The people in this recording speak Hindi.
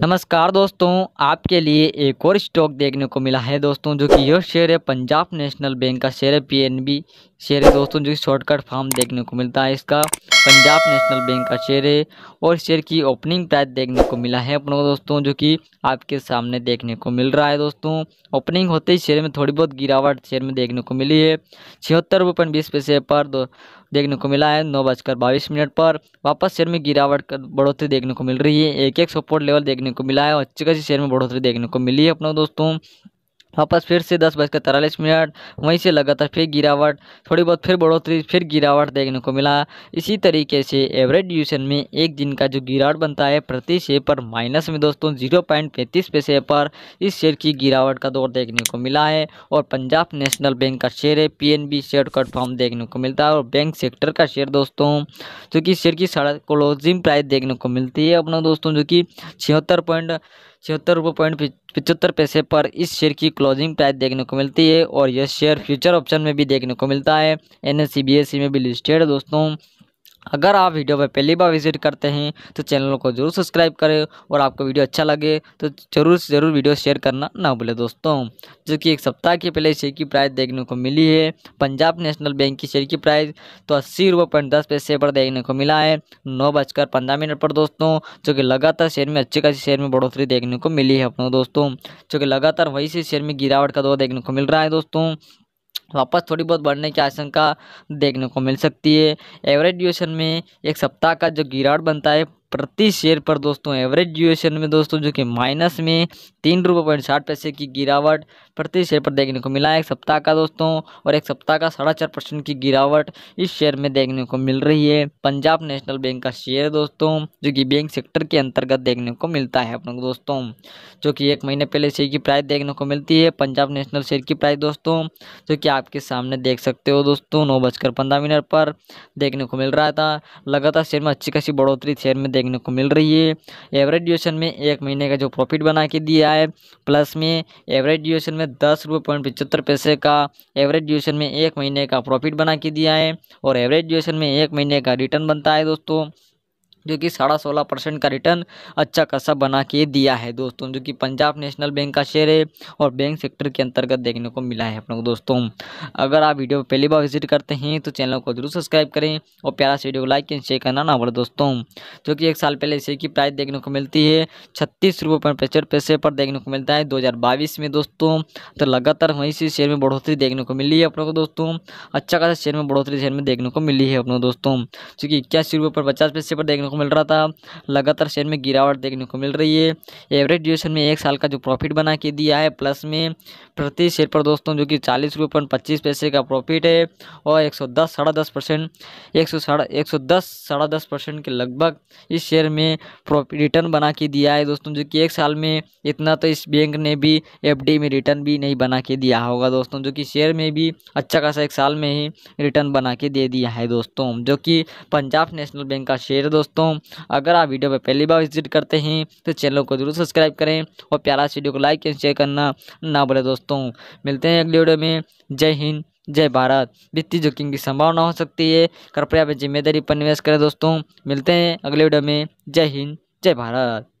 नमस्कार दोस्तों आपके लिए एक और स्टॉक देखने को मिला है दोस्तों जो कि यह शेयर है पंजाब नेशनल बैंक का शेयर है पीएनबी शेयर है दोस्तों जो शॉर्टकट फॉर्म देखने को मिलता है इसका पंजाब नेशनल बैंक का शेयर है और शेयर की ओपनिंग प्राइस देखने को मिला है अपनों दोस्तों जो कि आपके सामने देखने को मिल रहा है दोस्तों ओपनिंग होते ही शेयर में थोड़ी बहुत गिरावट शेयर में देखने को मिली है छिहत्तर रुपये बीस पैसे पर देखने को मिला है नौ बजकर बाईस मिनट पर वापस शेयर में गिरावट बढ़ोतरी देखने को मिल रही है एक एक सपोर्ट लेवल देखने को मिला है और अच्छी खासी शेयर में बढ़ोतरी देखने को मिली है अपनों दोस्तों वापस फिर से दस बजकर तिरालीस मिनट वहीं से लगातार फिर गिरावट थोड़ी बहुत फिर बढ़ोतरी फिर गिरावट देखने को मिला इसी तरीके से एवरेज ड्यूशन में एक दिन का जो गिरावट बनता है प्रति शेयर पर माइनस में दोस्तों जीरो पॉइंट पैंतीस पैसे पर इस शेयर की गिरावट का दौर देखने को मिला है और पंजाब नेशनल बैंक का शेयर है पी शेयर का फॉर्म देखने को मिलता है और बैंक सेक्टर का शेयर दोस्तों जो कि शेयर की सड़क क्लोजिंग प्राइस देखने को मिलती है अपना दोस्तों जो कि छिहत्तर पॉइंट छिहत्तर रुपये पॉइंट पिचहत्तर पैसे पर इस शेयर की क्लोजिंग प्राइस देखने को मिलती है और यह शेयर फ्यूचर ऑप्शन में भी देखने को मिलता है एन में भी लिस्टेड है दोस्तों अगर आप वीडियो पर पहली बार विजिट करते हैं तो चैनल को जरूर सब्सक्राइब करें और आपको वीडियो अच्छा लगे तो जरूर से ज़रूर वीडियो शेयर करना ना भूलें दोस्तों जो कि एक सप्ताह के पहले शेयर की प्राइस देखने को मिली है पंजाब नेशनल बैंक की शेयर की प्राइस तो अस्सी रुपये पॉइंट दस पैसे पर देखने को मिला है नौ बजकर पंद्रह मिनट पर दोस्तों जो कि लगातार शेयर में अच्छी खासी शेयर में बढ़ोतरी देखने को मिली है अपनों दोस्तों जो कि लगातार वही से शेयर में गिरावट का दौर देखने को मिल रहा है दोस्तों वापस थोड़ी बहुत बढ़ने की आशंका देखने को मिल सकती है एवरेज ड्यूरेशन में एक सप्ताह का जो गिरावट बनता है प्रति शेयर पर दोस्तों एवरेज ड्यूरेशन में दोस्तों जो कि माइनस में तीन रुपये पॉइंट साठ पैसे की गिरावट प्रति शेयर पर देखने को मिला है एक सप्ताह का दोस्तों और एक सप्ताह का साढ़ा चार परसेंट की गिरावट इस शेयर में देखने को मिल रही है पंजाब नेशनल बैंक का शेयर दोस्तों जो कि बैंक सेक्टर के अंतर्गत देखने को मिलता है अपने दोस्तों जो कि एक महीने पहले शेयर की प्राइस देखने को मिलती है पंजाब नेशनल शेयर की प्राइस दोस्तों जो कि आपके सामने देख सकते हो दोस्तों नौ बजकर पंद्रह मिनट पर देखने को मिल रहा था लगातार शेयर में अच्छी खासी बढ़ोतरी शेयर में देखने को मिल रही है एवरेज ड्यूशन में एक महीने का जो प्रॉफिट बना के दिया है प्लस में एवरेज ड्यूशन में दस रुपये पॉइंट पचहत्तर पैसे का एवरेज ड्यूशन में एक महीने का प्रॉफिट बना के दिया है और एवरेज ड्यूशन में एक महीने का रिटर्न बनता है दोस्तों जो कि साढ़ा सोलह परसेंट का रिटर्न अच्छा खासा बना के दिया है दोस्तों जो कि पंजाब नेशनल बैंक का शेयर है और बैंक सेक्टर के अंतर्गत देखने को मिला है अपने को दोस्तों अगर आप वीडियो पहली बार विजिट करते हैं तो चैनल को जरूर सब्सक्राइब करें और प्यारा से वीडियो को लाइक एंड शेयर करना ना बड़े दोस्तों जो कि एक साल पहले शेयर की प्राइस देखने को मिलती है छत्तीस रुपये पचहत्तर पैसे पर देखने को मिलता है दो में दोस्तों तो लगातार वहीं से शेयर में बढ़ोतरी देखने को मिली है अपने को दोस्तों अच्छा खासा शेयर में बढ़ोतरी शेयर में देखने को मिली है अपने दोस्तों जो कि इक्यासी रुपये पर पचास पैसे पर देखने को को मिल रहा था लगातार शेयर में गिरावट देखने को मिल रही है एवरेज ड्यूरेशन में एक साल का जो प्रॉफिट बना के दिया है प्लस में प्रति शेयर पर दोस्तों जो कि चालीस रुपये पॉइंट पच्चीस पैसे का प्रॉफिट है और एक सौ दस साढ़ा दस परसेंट एक सौ साढ़ा एक सौ दस साढ़ा दस परसेंट के लगभग इस शेयर में प्रॉफिट रिटर्न बना के दिया है दोस्तों जो कि एक साल में इतना तो इस बैंक ने भी एफ में रिटर्न भी नहीं बना के दिया होगा दोस्तों जो कि शेयर में भी अच्छा खासा एक साल में ही रिटर्न बना के दे दिया है दोस्तों जो कि पंजाब नेशनल बैंक का शेयर दोस्तों दोस्तों अगर आप वीडियो पर पहली बार विजिट करते हैं तो चैनल को जरूर सब्सक्राइब करें और प्यारा वीडियो को लाइक एंड शेयर करना ना भूलें दोस्तों मिलते हैं अगले वीडियो में जय हिंद जय भारत वित्तीय जोखिम की संभावना हो सकती है कृपया अपनी जिम्मेदारी पर निवेश करें दोस्तों मिलते हैं अगले वीडियो में जय हिंद जय भारत